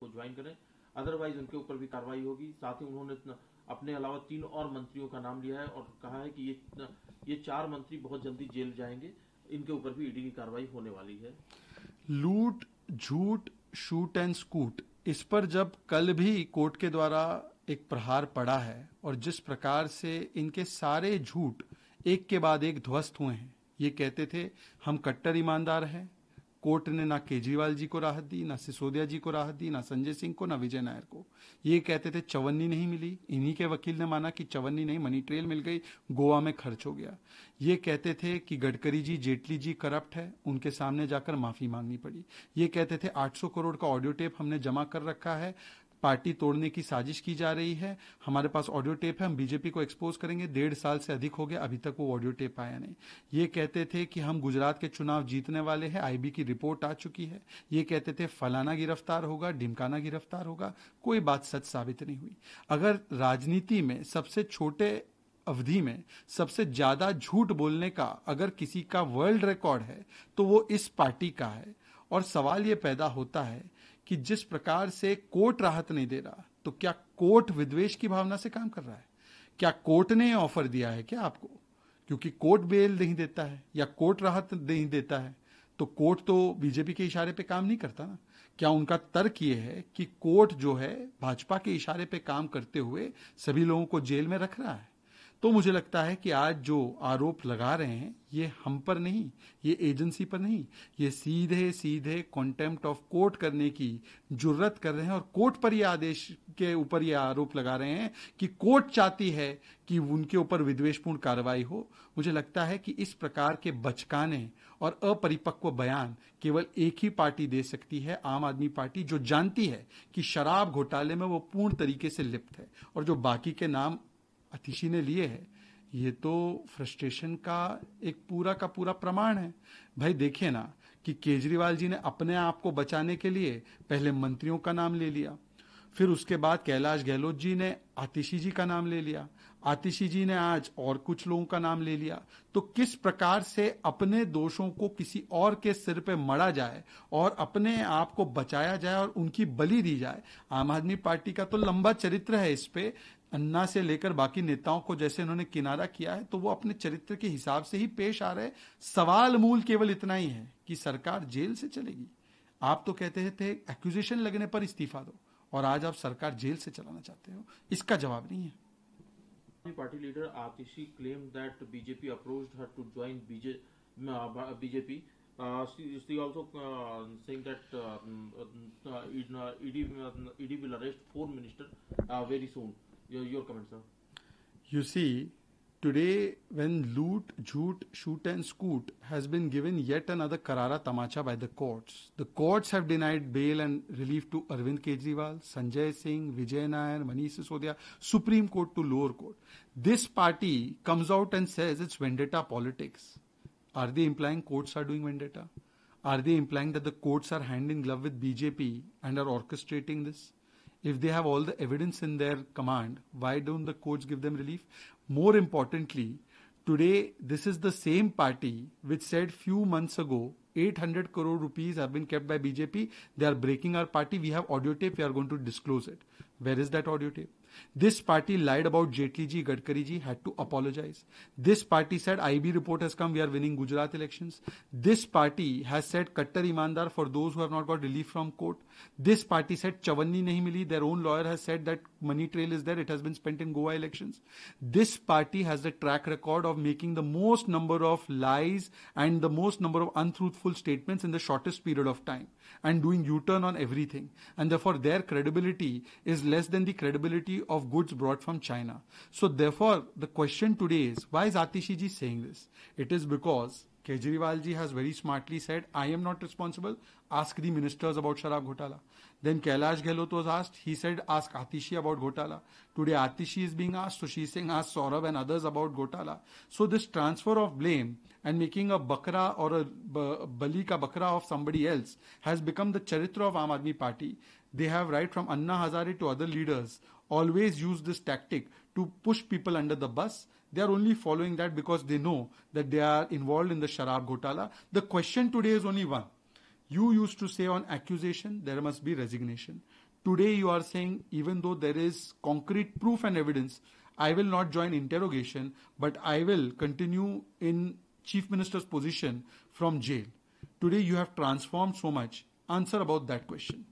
को ज्वाइन करें अदरवाइज उनके ऊपर भी कार्रवाई होगी साथ ही उन्होंने अपने अलावा तीन और मंत्रियों का नाम लिया है और कहा है कि ये ये चार मंत्री बहुत जल्दी जेल जाएंगे इनके ऊपर भी ईडी की कार्रवाई होने वाली है लूट झूठ शूट एंड स्कूट इस पर जब कल भी कोर्ट के द्वारा एक प्रहार पड़ा है और जिस प्रकार से इनके सारे झूठ एक के बाद एक ध्वस्त हुए हैं ये कहते थे हम कट्टर ईमानदार हैं कोर्ट ने ना केजरीवाल जी को राहत दी ना सिसोदिया जी को राहत दी ना संजय सिंह को ना विजय नायर को ये कहते थे चवन्नी नहीं मिली इन्हीं के वकील ने माना कि चवन्नी नहीं मनी ट्रेल मिल गई गोवा में खर्च हो गया ये कहते थे कि गडकरी जी जेटली जी करप्ट है उनके सामने जाकर माफी मांगनी पड़ी ये कहते थे 800 करोड़ का ऑडियो टेप हमने जमा कर रखा है पार्टी तोड़ने की साजिश की जा रही है हमारे पास ऑडियो टेप है हम बीजेपी को एक्सपोज करेंगे डेढ़ साल से अधिक हो गया अभी तक वो ऑडियो टेप आया नहीं ये कहते थे कि हम गुजरात के चुनाव जीतने वाले हैं आईबी की रिपोर्ट आ चुकी है ये कहते थे फलाना गिरफ्तार होगा ढिमकाना गिरफ्तार होगा कोई बात सच साबित नहीं हुई अगर राजनीति में सबसे छोटे अवधि में सबसे ज्यादा झूठ बोलने का अगर किसी का वर्ल्ड रिकॉर्ड है तो वो इस पार्टी का है और सवाल ये पैदा होता है कि जिस प्रकार से कोर्ट राहत नहीं दे रहा तो क्या कोर्ट विद्वेश की भावना से काम कर रहा है क्या कोर्ट ने ऑफर दिया है क्या आपको क्योंकि कोर्ट बेल नहीं देता है या कोर्ट राहत नहीं देता है तो कोर्ट तो बीजेपी के इशारे पे काम नहीं करता ना क्या उनका तर्क यह है कि कोर्ट जो है भाजपा के इशारे पे काम करते हुए सभी लोगों को जेल में रख रहा है तो मुझे लगता है कि आज जो आरोप लगा रहे हैं ये हम पर नहीं ये एजेंसी पर नहीं ये सीधे सीधे कॉन्टेम्प्ट ऑफ कोर्ट करने की जरूरत कर रहे हैं और कोर्ट पर ये आदेश के ऊपर ये आरोप लगा रहे हैं कि कोर्ट चाहती है कि उनके ऊपर विद्वेषपूर्ण कार्रवाई हो मुझे लगता है कि इस प्रकार के बचकाने और अपरिपक्व बयान केवल एक ही पार्टी दे सकती है आम आदमी पार्टी जो जानती है कि शराब घोटाले में वो पूर्ण तरीके से लिप्त है और जो बाकी के नाम अतिशि ने लिए है ये तो फ्रस्ट्रेशन का एक पूरा का पूरा प्रमाण है भाई देखिए ना कि केजरीवाल जी ने अपने आप को बचाने के लिए पहले मंत्रियों का नाम ले लिया फिर उसके बाद कैलाश गहलोत जी ने आतिशी जी का नाम ले लिया आतिशी जी ने आज और कुछ लोगों का नाम ले लिया तो किस प्रकार से अपने दोषों को किसी और के सिर पे मड़ा जाए और अपने आप को बचाया जाए और उनकी बलि दी जाए आम आदमी पार्टी का तो लंबा चरित्र है इस पे अन्ना से लेकर बाकी नेताओं को जैसे उन्होंने किनारा किया है तो वो अपने चरित्र के हिसाब से ही पेश आ रहे सवाल मूल केवल इतना ही है कि सरकार जेल से चलेगी आप तो कहते थे एक्यूजेशन लगने पर इस्तीफा दो और आज आप सरकार जेल से चलाना चाहते हो इसका जवाब नहीं है party leader Atishi claim that BJP approach her to join BJP ED will arrest four minister very soon Your, your comment sir. You see, today when loot, joot, shoot, and scoot has been given yet another karara tamacha by the courts. The courts have denied bail and relief to Arvind Kejriwal, Sanjay Singh, Vijay Nair, Manish Sisodia, Supreme Court to lower court. This party comes out and says it's vendetta politics. Are they implying courts are doing vendetta? Are they implying that the courts are hand in glove with BJP and are orchestrating this? If they have all the evidence in their command, why don't the courts give them relief? More importantly, today, this is the same party which said few months ago 800 crore rupees have been kept by BJP. They are breaking our party. We have audio tape. We are going to disclose it. Where is that audio tape? This party lied about Jaitley ji, Gadkari ji, had to apologize. This party said IB report has come, we are winning Gujarat elections. This party has said Kattar Imandar for those who have not got relief from court. This party said Chavanni nahi their own lawyer has said that money trail is there, it has been spent in Goa elections. This party has the track record of making the most number of lies and the most number of untruth truthful statements in the shortest period of time and doing U-turn on everything. And therefore their credibility is less than the credibility of goods brought from China. So therefore the question today is, why is Atishiji saying this? It is because Kejriwal ji has very smartly said, I am not responsible. Ask the ministers about Sharab Ghotala. Then Kailash Gehlot was asked. He said, ask Atishi about Ghotala. Today Atishi is being asked, so she is saying, ask Saurabh and others about Ghotala. So this transfer of blame and making a bakra or a bali ka bakra of somebody else has become the charitra of Aam Aadmi Party. They have, right from Anna Hazare to other leaders, always used this tactic to push people under the bus. They are only following that because they know that they are involved in the Sharab Ghotala. The question today is only one. You used to say on accusation, there must be resignation. Today you are saying, even though there is concrete proof and evidence, I will not join interrogation, but I will continue in chief minister's position from jail. Today you have transformed so much. Answer about that question.